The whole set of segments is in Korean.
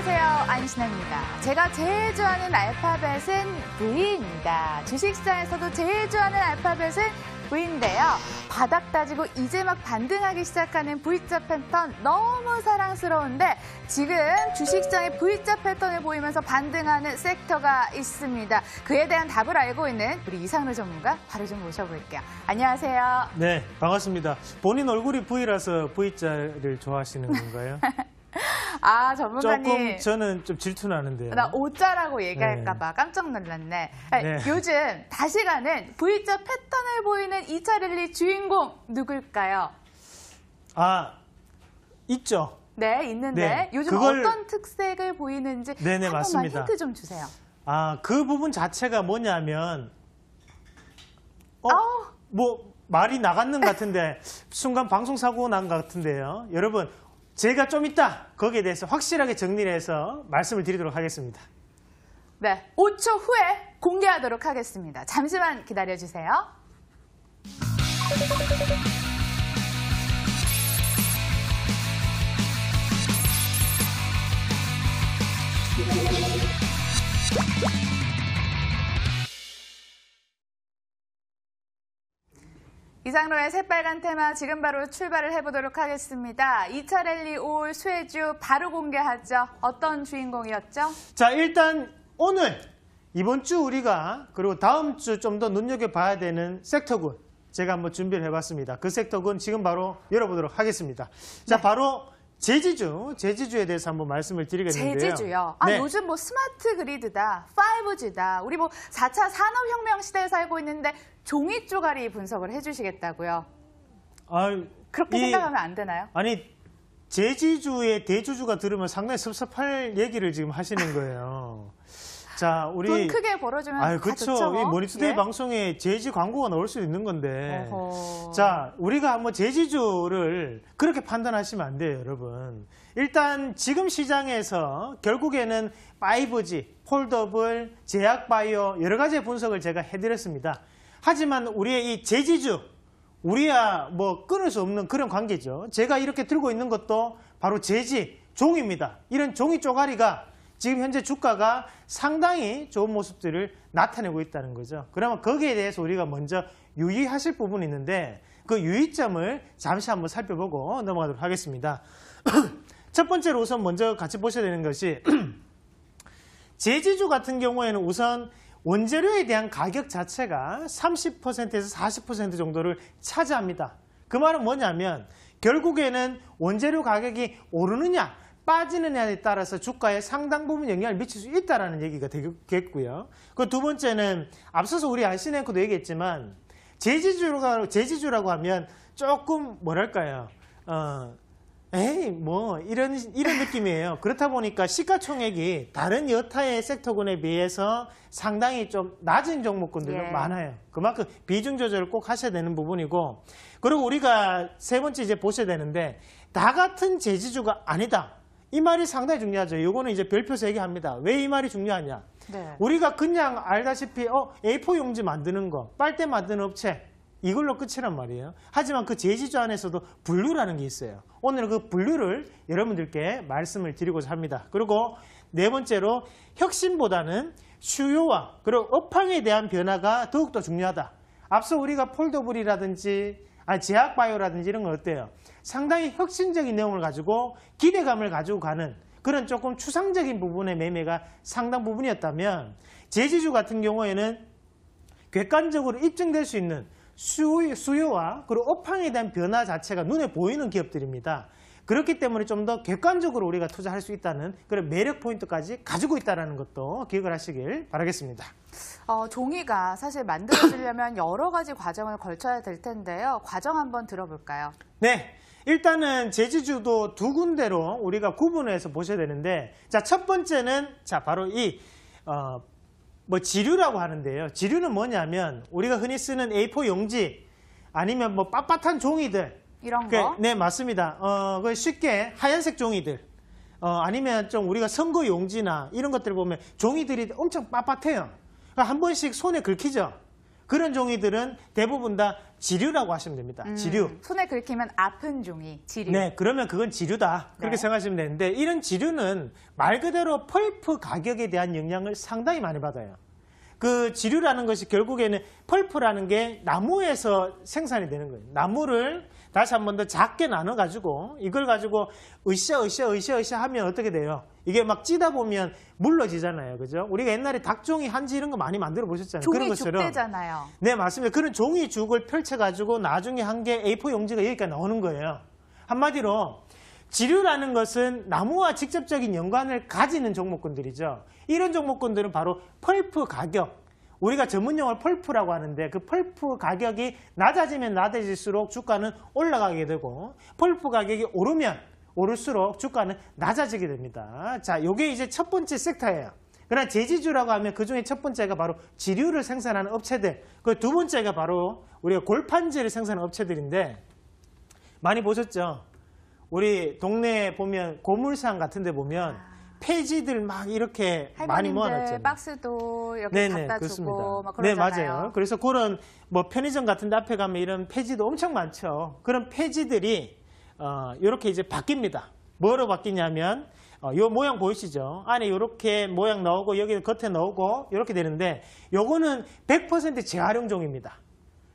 안녕하세요. 안신아입니다. 제가 제일 좋아하는 알파벳은 V입니다. 주식시장에서도 제일 좋아하는 알파벳은 V인데요. 바닥 따지고 이제 막 반등하기 시작하는 V자 패턴 너무 사랑스러운데 지금 주식시장에 V자 패턴을 보이면서 반등하는 섹터가 있습니다. 그에 대한 답을 알고 있는 우리 이상우 전문가 바로 좀 모셔볼게요. 안녕하세요. 네, 반갑습니다. 본인 얼굴이 V라서 V자를 좋아하시는 건가요? 아 전문가님. 조금 저는 좀 질투나는데요. 나 오자라고 네. 얘기할까봐 네. 깜짝 놀랐네. 네. 요즘 다시 가는 V자 패턴을 보이는 2차 랠리 주인공 누굴까요? 아 있죠. 네 있는데 네. 요즘 그걸... 어떤 특색을 보이는지 네네, 한 번만 맞습니다. 힌트 좀 주세요. 아그 부분 자체가 뭐냐면 어, 아우. 뭐 말이 나갔는 것 같은데 순간 방송 사고 난것 같은데요. 여러분 제가 좀 이따 거기에 대해서 확실하게 정리를 해서 말씀을 드리도록 하겠습니다. 네, 5초 후에 공개하도록 하겠습니다. 잠시만 기다려주세요. 이상로의 새빨간 테마 지금 바로 출발을 해보도록 하겠습니다. 2차 랠리 올 수혜주 바로 공개하죠. 어떤 주인공이었죠? 자 일단 오늘 이번 주 우리가 그리고 다음 주 좀 더 눈여겨봐야 되는 섹터군 제가 한번 준비를 해봤습니다. 그 섹터군 지금 바로 열어보도록 하겠습니다. 자 네. 바로 제지주, 제지주에 대해서 한번 말씀을 드리겠는데요. 제지주요? 아, 네. 요즘 뭐 스마트 그리드다, 5G다, 우리 뭐 4차 산업혁명 시대에 살고 있는데 종이 쪼가리 분석을 해주시겠다고요? 아, 그렇게 이, 생각하면 안 되나요? 아니, 제지주의 대주주가 들으면 상당히 섭섭할 얘기를 지금 하시는 거예요. 자, 우리 돈 크게 벌어주면 아유, 그렇죠. 이 머니투데이 뭐. 예? 방송에 제지 광고가 나올 수 있는 건데. 어허. 자, 우리가 한번 제지주를 그렇게 판단하시면 안 돼요, 여러분. 일단 지금 시장에서 결국에는 5G, 폴더블, 제약바이오 여러 가지 분석을 제가 해드렸습니다. 하지만 우리의 이 제지주, 우리야 뭐 끊을 수 없는 그런 관계죠. 제가 이렇게 들고 있는 것도 바로 제지, 종입니다. 이런 종이 쪼가리가 지금 현재 주가가 상당히 좋은 모습들을 나타내고 있다는 거죠. 그러면 거기에 대해서 우리가 먼저 유의하실 부분이 있는데 그 유의점을 잠시 한번 살펴보고 넘어가도록 하겠습니다. 첫 번째로 우선 먼저 같이 보셔야 되는 것이 제지주 같은 경우에는 우선 원재료에 대한 가격 자체가 30%에서 40% 정도를 차지합니다. 그 말은 뭐냐면 결국에는 원재료 가격이 오르느냐 빠지느냐에 따라서 주가에 상당 부분 영향을 미칠 수 있다는 얘기가 되겠고요. 그 두 번째는 앞서서 우리 아시네코도 얘기했지만 제지주가, 제지주라고 하면 조금 뭐랄까요. 어, 에이 뭐 이런 이런 느낌이에요. 그렇다 보니까 시가총액이 다른 여타의 섹터군에 비해서 상당히 좀 낮은 종목군들이 예. 많아요. 그만큼 비중 조절을 꼭 하셔야 되는 부분이고 그리고 우리가 세 번째 이제 보셔야 되는데 다 같은 재지주가 아니다. 이 말이 상당히 중요하죠. 이거는 이제 별표 서얘기합니다왜 이 말이 중요하냐? 네. 우리가 그냥 알다시피 어 A4 용지 만드는 거, 빨대 만드는 업체 이걸로 끝이란 말이에요. 하지만 그 제지주 안에서도 분류라는 게 있어요. 오늘은 그 분류를 여러분들께 말씀을 드리고자 합니다. 그리고 네 번째로 혁신보다는 수요와 그리고 업황에 대한 변화가 더욱더 중요하다. 앞서 우리가 폴더블이라든지 아니 제약바이오라든지 이런 거 어때요? 상당히 혁신적인 내용을 가지고 기대감을 가지고 가는 그런 조금 추상적인 부분의 매매가 상당 부분이었다면 제지주 같은 경우에는 객관적으로 입증될 수 있는 수요, 와 그리고 업황에 대한 변화 자체가 눈에 보이는 기업들입니다. 그렇기 때문에 좀 더 객관적으로 우리가 투자할 수 있다는 그런 매력 포인트까지 가지고 있다는 것도 기억을 하시길 바라겠습니다. 어, 종이가 사실 만들어지려면 여러 가지 과정을 걸쳐야 될 텐데요. 과정 한번 들어볼까요? 네. 일단은 제주도두 군데로 우리가 구분해서 보셔야 되는데 자, 첫 번째는 자, 바로 이 어, 뭐 지류라고 하는데요. 지류는 뭐냐면 우리가 흔히 쓰는 A4 용지 아니면 뭐 빳빳한 종이들 이런 거? 네, 맞습니다. 어, 그 쉽게 하얀색 종이들 어, 아니면 좀 우리가 선거 용지나 이런 것들 을 보면 종이들이 엄청 빳빳해요. 그러니까 한 번씩 손에 긁히죠. 그런 종이들은 대부분 다 지류라고 하시면 됩니다. 음, 지류. 손에 긁히면 아픈 종이, 지류. 네, 그러면 그건 지류다. 네. 그렇게 네. 생각하시면 되는데 이런 지류는 말 그대로 펄프 가격에 대한 영향을 상당히 많이 받아요. 그 지류라는 것이 결국에는 펄프라는 게 나무에서 생산이 되는 거예요. 나무를 다시 한 번 더 작게 나눠가지고 이걸 가지고 으쌰 으쌰 으쌰 으쌰 하면 어떻게 돼요? 이게 막 찌다 보면 물러지잖아요. 그죠? 우리가 옛날에 닭종이 한지 이런 거 많이 만들어 보셨잖아요. 종이 그런 것처럼. 죽대잖아요. 네, 맞습니다. 그런 종이 죽을 펼쳐가지고 나중에 한 개 A4 용지가 여기까지 나오는 거예요. 한마디로 지류라는 것은 나무와 직접적인 연관을 가지는 종목군들이죠. 이런 종목군들은 바로 펄프 가격, 우리가 전문용어를 펄프라고 하는데 그 펄프 가격이 낮아지면 낮아질수록 주가는 올라가게 되고 펄프 가격이 오르면 오를수록 주가는 낮아지게 됩니다. 자, 요게 이제 첫 번째 섹터예요. 그러나 제지주라고 하면 그중에 첫 번째가 바로 지류를 생산하는 업체들 그 두 번째가 바로 우리가 골판지를 생산하는 업체들인데 많이 보셨죠? 우리 동네에 보면 고물상 같은 데 보면 아. 페이지들 막 이렇게 많이 모아놨잖아요. 박스도 이렇게 네네, 갖다 그렇습니다. 주고 막 네, 그러잖아요. 네, 맞아요. 그래서 그런 뭐 편의점 같은 데 앞에 가면 이런 페이지도 엄청 많죠. 그런 페이지들이 어, 이렇게 이제 바뀝니다. 뭐로 바뀌냐면 어, 요 모양 보이시죠? 안에 이렇게 모양 나오고 여기 겉에 나오고 이렇게 되는데 요거는 100% 재활용종입니다.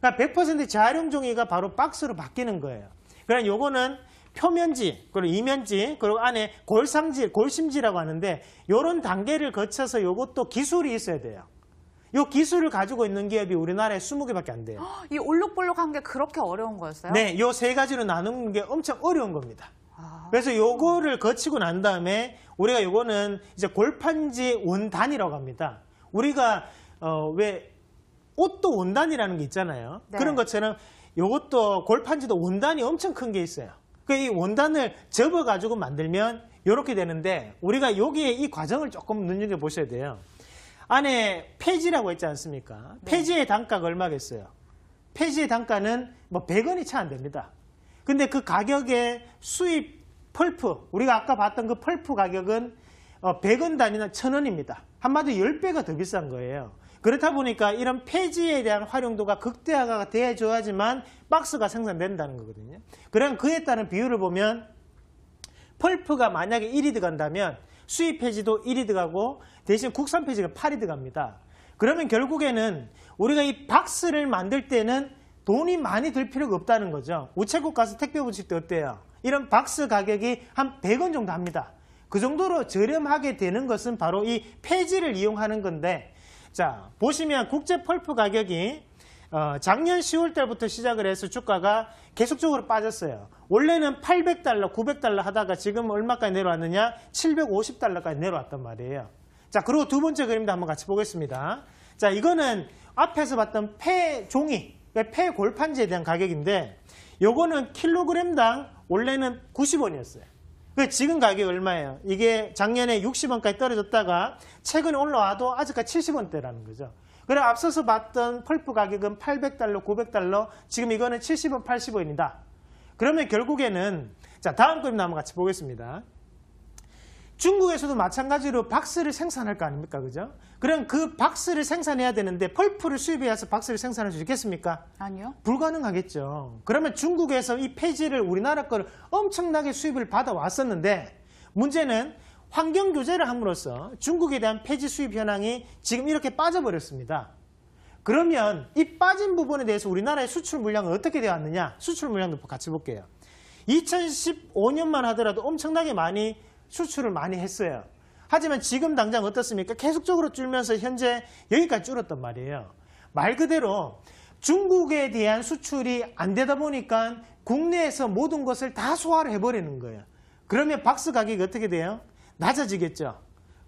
그러니까 100% 재활용종이가 바로 박스로 바뀌는 거예요. 그럼니 그러니까 요거는 표면지, 그리고 이면지, 그리고 안에 골상지, 골심지라고 하는데 이런 단계를 거쳐서 이것도 기술이 있어야 돼요. 이 기술을 가지고 있는 기업이 우리나라에 20개밖에 안 돼요. 이 올록볼록한 게 그렇게 어려운 거였어요? 네, 이 세 가지로 나누는 게 엄청 어려운 겁니다. 아. 그래서 요거를 거치고 난 다음에 우리가 요거는 이제 골판지 원단이라고 합니다. 우리가 어, 왜 옷도 원단이라는 게 있잖아요. 네. 그런 것처럼 요것도 골판지도 원단이 엄청 큰 게 있어요. 그이 원단을 접어가지고 만들면 이렇게 되는데 우리가 여기에 이 과정을 조금 눈여겨보셔야 돼요. 안에 폐지라고 했지 않습니까? 네. 폐지의 단가가 얼마겠어요? 폐지의 단가는 뭐 100원이 차 안 됩니다. 근데 그 가격에 수입 펄프, 우리가 아까 봤던 그 펄프 가격은 100원 어, 단위나 1000원입니다. 한마디로 10배가 더 비싼 거예요. 그렇다 보니까 이런 폐지에 대한 활용도가 극대화가 돼줘야지만 박스가 생산된다는 거거든요. 그럼 그에 따른 비율을 보면 펄프가 만약에 1이 들어간다면 수입 폐지도 1이 들어가고 대신 국산 폐지가 8이 들어갑니다. 그러면 결국에는 우리가 이 박스를 만들 때는 돈이 많이 들 필요가 없다는 거죠. 우체국 가서 택배 분식도 어때요? 이런 박스 가격이 한 100원 정도 합니다. 그 정도로 저렴하게 되는 것은 바로 이 폐지를 이용하는 건데 자, 보시면 국제 펄프 가격이 어, 작년 10월 달부터 시작을 해서 주가가 계속적으로 빠졌어요. 원래는 800달러, 900달러 하다가 지금 얼마까지 내려왔느냐? 750달러까지 내려왔단 말이에요. 자, 그리고 두 번째 그림도 한번 같이 보겠습니다. 자, 이거는 앞에서 봤던 폐 종이, 폐 골판지에 대한 가격인데 요거는 킬로그램당 원래는 90원이었어요. 그 지금 가격이 얼마예요? 이게 작년에 60원까지 떨어졌다가 최근에 올라와도 아직까지 70원대라는 거죠. 그래 앞서서 봤던 펄프 가격은 800달러, 900달러, 지금 이거는 70원, 80원이다. 그러면 결국에는 자 다음 그림 한번 같이 보겠습니다. 중국에서도 마찬가지로 박스를 생산할 거 아닙니까? 그죠? 그럼 그 박스를 생산해야 되는데 펄프를 수입해서 박스를 생산할 수 있겠습니까? 아니요. 불가능하겠죠. 그러면 중국에서 이 폐지를 우리나라 거를 엄청나게 수입을 받아왔었는데 문제는 환경 규제를 함으로써 중국에 대한 폐지 수입 현황이 지금 이렇게 빠져버렸습니다. 그러면 이 빠진 부분에 대해서 우리나라의 수출 물량은 어떻게 되었느냐? 수출 물량도 같이 볼게요. 2015년만 하더라도 엄청나게 많이 수출을 많이 했어요. 하지만 지금 당장 어떻습니까? 계속적으로 줄면서 현재 여기까지 줄었단 말이에요. 말 그대로 중국에 대한 수출이 안 되다 보니까 국내에서 모든 것을 다 소화를 해버리는 거예요. 그러면 박스 가격이 어떻게 돼요? 낮아지겠죠.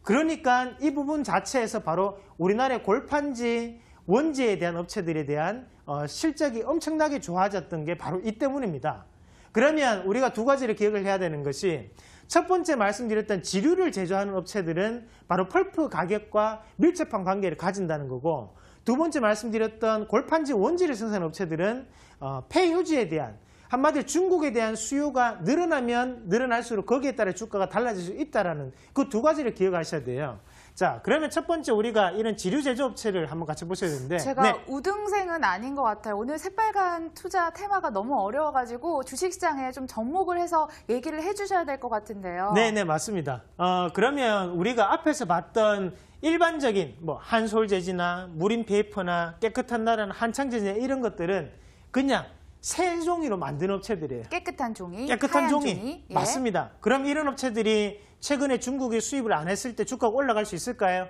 그러니까 이 부분 자체에서 바로 우리나라의 골판지, 원재에 대한 업체들에 대한 어, 실적이 엄청나게 좋아졌던 게 바로 이 때문입니다. 그러면 우리가 두 가지를 기억을 해야 되는 것이 첫 번째 말씀드렸던 지류를 제조하는 업체들은 바로 펄프 가격과 밀접한 관계를 가진다는 거고 두 번째 말씀드렸던 골판지 원지를 생산하는 업체들은 어, 폐휴지에 대한 한마디로 중국에 대한 수요가 늘어나면 늘어날수록 거기에 따라 주가가 달라질 수 있다는 라 그 그두 가지를 기억하셔야 돼요. 자, 그러면 첫 번째 우리가 이런 지류 제조업체를 한번 같이 보셔야 되는데 제가 네. 우등생은 아닌 것 같아요. 오늘 새빨간 투자 테마가 너무 어려워가지고 주식시장에 좀 접목을 해서 얘기를 해주셔야 될 것 같은데요. 네네, 네, 맞습니다. 어, 그러면 우리가 앞에서 봤던 일반적인 뭐한솔재지나 무림페이퍼나 깨끗한 나라나 한창재지나 이런 것들은 그냥 새 종이로 만든 업체들이에요. 깨끗한 종이, 깨끗한 종이. 종이. 예. 맞습니다. 그럼 이런 업체들이 최근에 중국에 수입을 안 했을 때 주가가 올라갈 수 있을까요?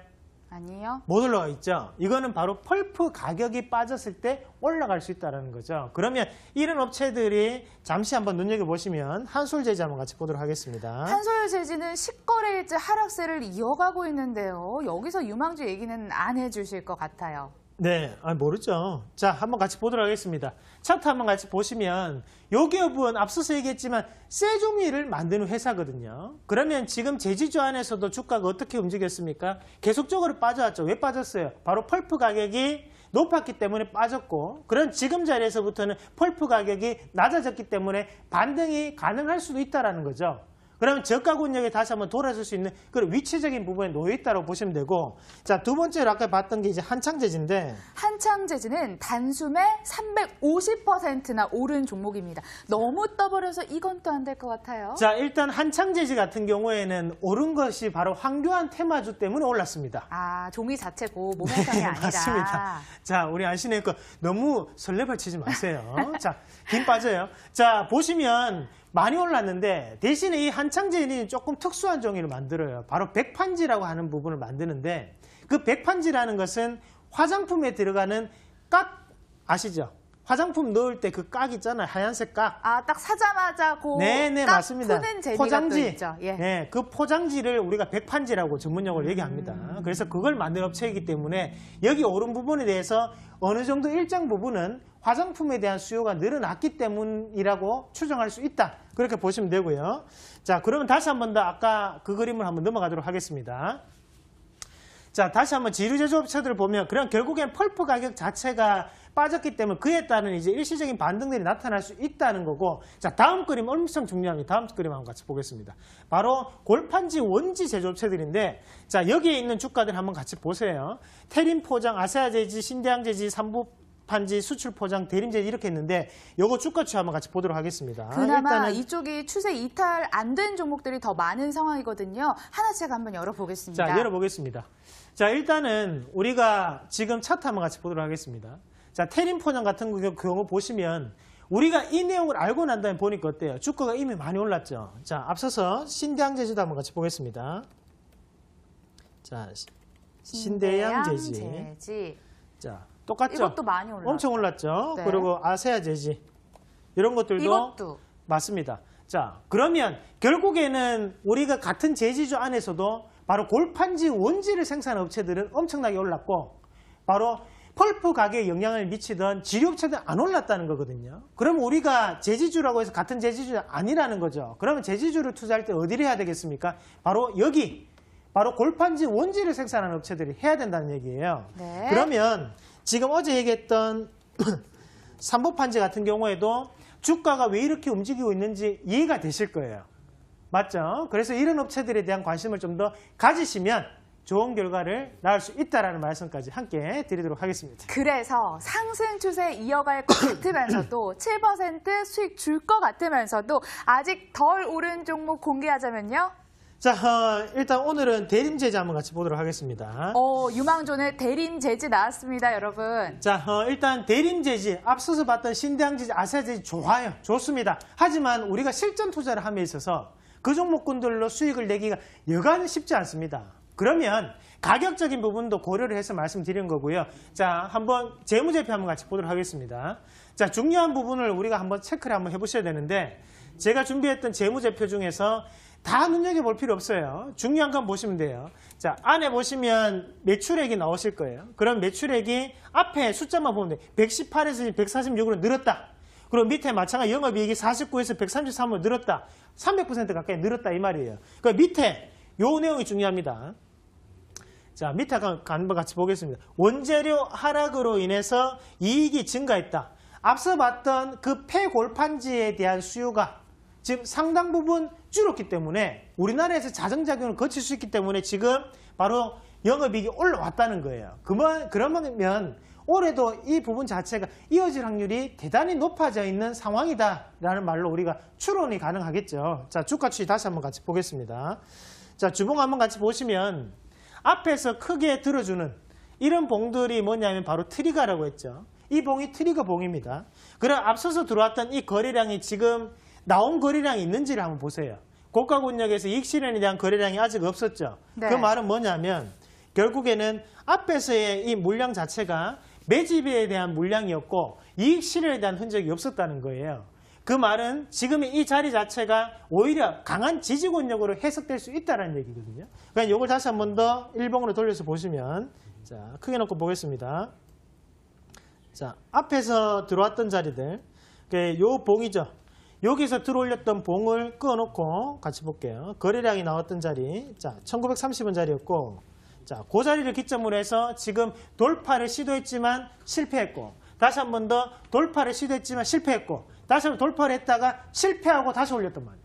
아니요. 못 올라가 있죠. 이거는 바로 펄프 가격이 빠졌을 때 올라갈 수 있다는 거죠. 그러면 이런 업체들이 잠시 한번 눈여겨보시면 한솔제지 한번 같이 보도록 하겠습니다. 한솔제지는 10거래일째 하락세를 이어가고 있는데요. 여기서 유망주 얘기는 안 해주실 것 같아요. 네, 아, 모르죠. 자, 한번 같이 보도록 하겠습니다. 차트 한번 같이 보시면 요 기업은 앞서서 얘기했지만 세 종이를 만드는 회사거든요. 그러면 지금 제지주 안에서도 주가가 어떻게 움직였습니까? 계속적으로 빠져왔죠. 왜 빠졌어요? 바로 펄프 가격이 높았기 때문에 빠졌고 그런 지금 자리에서부터는 펄프 가격이 낮아졌기 때문에 반등이 가능할 수도 있다는 라 거죠. 그러면 저가 권역에 다시 한번 돌아설 수 있는 그런 위치적인 부분에 놓여 있다고 보시면 되고 자 두 번째로 아까 봤던 게 이제 한창재지인데한창재지는 단숨에 350%나 오른 종목입니다. 너무 떠버려서 이건 또 안 될 것 같아요. 자 일단 한창재지 같은 경우에는 오른 것이 바로 황교안 테마주 때문에 올랐습니다. 아 종이 자체고 모멘텀이 네, 아니라. 맞습니다. 자 우리 안신혜거 너무 설레발 치지 마세요. 자김 빠져요. 자 보시면 많이 올랐는데 대신에 이한창제이 조금 특수한 종이를 만들어요. 바로 백판지라고 하는 부분을 만드는데 그 백판지라는 것은 화장품에 들어가는 깍 아시죠? 화장품 넣을 때 그 깍 있잖아요. 하얀색 깍. 아, 딱 사자마자 고. 네네, 네, 맞습니다. 푸는 포장지. 예. 네, 그 포장지를 우리가 백판지라고 전문용어로 얘기합니다. 음. 그래서 그걸 만든 업체이기 때문에 여기 오른 부분에 대해서 어느 정도 일정 부분은 화장품에 대한 수요가 늘어났기 때문이라고 추정할 수 있다. 그렇게 보시면 되고요. 자, 그러면 다시 한 번 더 아까 그 그림을 한번 넘어가도록 하겠습니다. 자 다시 한번 지류 제조업체들을 보면 그냥 결국엔 펄프 가격 자체가 빠졌기 때문에 그에 따른 이제 일시적인 반등들이 나타날 수 있다는 거고 자 다음 그림 엄청 중요합니다. 다음 그림 한번 같이 보겠습니다. 바로 골판지 원지 제조업체들인데 자 여기에 있는 주가들 한번 같이 보세요. 테린 포장, 아세아제지, 신대양제지, 삼부 판지, 수출 포장, 대림제 이렇게 했는데 요거 주가추 한번 같이 보도록 하겠습니다. 그나마 일단은 이쪽이 추세 이탈 안 된 종목들이 더 많은 상황이거든요. 하나씩 한번 열어보겠습니다. 자, 열어보겠습니다. 자, 일단은 우리가 지금 차트 한번 같이 보도록 하겠습니다. 자, 테림 포장 같은 경우 보시면 우리가 이 내용을 알고 난 다음에 보니까 어때요? 주가가 이미 많이 올랐죠. 자, 앞서서 신대양제지도 한번 같이 보겠습니다. 자, 신대양제지. 자, 똑같죠? 이것도 많이 올랐죠. 엄청 올랐죠. 네. 그리고 아세아 제지 이런 것들도 이것도. 맞습니다. 자 그러면 결국에는 우리가 같은 제지주 안에서도 바로 골판지 원지를 생산하는 업체들은 엄청나게 올랐고 바로 펄프 가격에 영향을 미치던 지류업체들은 안 올랐다는 거거든요. 그럼 우리가 제지주라고 해서 같은 제지주 아니라는 거죠. 그러면 제지주를 투자할 때 어디를 해야 되겠습니까? 바로 여기, 바로 골판지 원지를 생산하는 업체들이 해야 된다는 얘기예요. 네. 그러면 지금 어제 얘기했던 삼보판지 같은 경우에도 주가가 왜 이렇게 움직이고 있는지 이해가 되실 거예요. 맞죠? 그래서 이런 업체들에 대한 관심을 좀 더 가지시면 좋은 결과를 낳을 수 있다는 말씀까지 함께 드리도록 하겠습니다. 그래서 상승 추세 이어갈 것 같으면서도 7% 수익 줄 것 같으면서도 아직 덜 오른 종목 공개하자면요. 자, 어, 일단 오늘은 대림 재재 한번 같이 보도록 하겠습니다. 어, 유망존의 대림 재재 나왔습니다, 여러분. 자, 어, 일단 대림 재재 앞서서 봤던 신대항 제재, 아세 제재 좋아요. 좋습니다. 하지만 우리가 실전 투자를 함에 있어서 그 종목군들로 수익을 내기가 여간 쉽지 않습니다. 그러면 가격적인 부분도 고려를 해서 말씀드린 거고요. 자, 한번 재무제표 한번 같이 보도록 하겠습니다. 자, 중요한 부분을 우리가 한번 체크를 한번 해보셔야 되는데 제가 준비했던 재무제표 중에서 다 눈여겨볼 필요 없어요. 중요한 건 보시면 돼요. 자, 안에 보시면 매출액이 나오실 거예요. 그럼 매출액이 앞에 숫자만 보면 돼요. 118에서 146으로 늘었다. 그리고 밑에 마찬가지 영업이익이 49에서 133으로 늘었다. 300% 가까이 늘었다 이 말이에요. 그 밑에 요 내용이 중요합니다. 자, 밑에 한번 같이 보겠습니다. 원재료 하락으로 인해서 이익이 증가했다. 앞서 봤던 그 폐골판지에 대한 수요가 지금 상당 부분 줄었기 때문에 우리나라에서 자정작용을 거칠 수 있기 때문에 지금 바로 영업이익이 올라왔다는 거예요. 그만, 그러면 올해도 이 부분 자체가 이어질 확률이 대단히 높아져 있는 상황이다라는 말로 우리가 추론이 가능하겠죠. 자, 주가 추이 다시 한번 같이 보겠습니다. 자, 주봉 한번 같이 보시면 앞에서 크게 들어주는 이런 봉들이 뭐냐면 바로 트리가라고 했죠. 이 봉이 트리거 봉입니다. 그럼 앞서서 들어왔던 이 거래량이 지금 나온 거래량이 있는지를 한번 보세요. 고가 권역에서 이익 실현에 대한 거래량이 아직 없었죠. 그 네. 그 말은 뭐냐면 결국에는 앞에서의 이 물량 자체가 매집에 대한 물량이었고 이익 실현에 대한 흔적이 없었다는 거예요. 그 말은 지금이 자리 자체가 오히려 강한 지지 권역으로 해석될 수 있다는 얘기거든요. 그러 이걸 다시 한번더 일봉으로 돌려서 보시면 자 크게 놓고 보겠습니다. 자 앞에서 들어왔던 자리들 이 그, 봉이죠. 여기서 들어올렸던 봉을 끄어놓고 같이 볼게요. 거래량이 나왔던 자리, 자 1930원 자리였고 자, 그 자리를 기점으로 해서 지금 돌파를 시도했지만 실패했고 다시 한 번 더 돌파를 시도했지만 실패했고 다시 한 번 돌파를 했다가 실패하고 다시 올렸단 말이에요.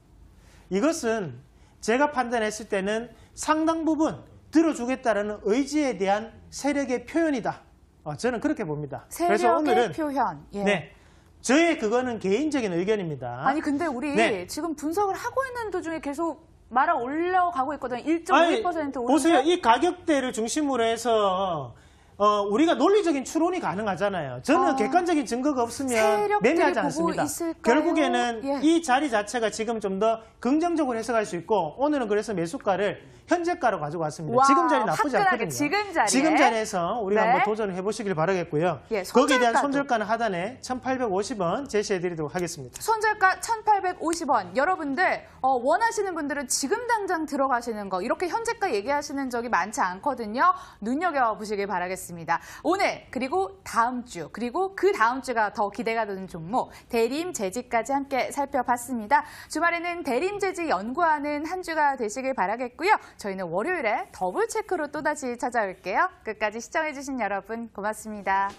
이것은 제가 판단했을 때는 상당 부분 들어주겠다는 의지에 대한 세력의 표현이다. 어, 저는 그렇게 봅니다. 세력의 그래서 오늘은 표현. 예. 네, 저의 그거는 개인적인 의견입니다. 아니 근데 우리 네. 지금 분석을 하고 있는 도중에 계속 말아 올라가고 있거든요. 1.5% 오르죠. 보세요. 이 가격대를 중심으로 해서 어, 우리가 논리적인 추론이 가능하잖아요. 저는 아, 객관적인 증거가 없으면 매매하지 않습니다. 있을까요? 결국에는 예. 이 자리 자체가 지금 좀 더 긍정적으로 해석할 수 있고 오늘은 그래서 매수가를 현재가로 가지고 왔습니다. 와, 지금 자리 나쁘지 않거든요. 지금 자리 에 지금 자리에서 우리가 네. 한번 도전을 해보시길 바라겠고요. 예, 거기에 대한 손절가는 하단에 1,850원 제시해드리도록 하겠습니다. 손절가 1,850원. 여러분들 어, 원하시는 분들은 지금 당장 들어가시는 거 이렇게 현재가 얘기하시는 적이 많지 않거든요. 눈여겨보시길 바라겠습니다. 있습니다. 오늘 그리고 다음 주 그리고 그 다음 주가 더 기대가 되는 종목 대림 재지까지 함께 살펴봤습니다. 주말에는 대림 재지 연구하는 한 주가 되시길 바라겠고요. 저희는 월요일에 더블 체크로 또다시 찾아올게요. 끝까지 시청해주신 여러분 고맙습니다.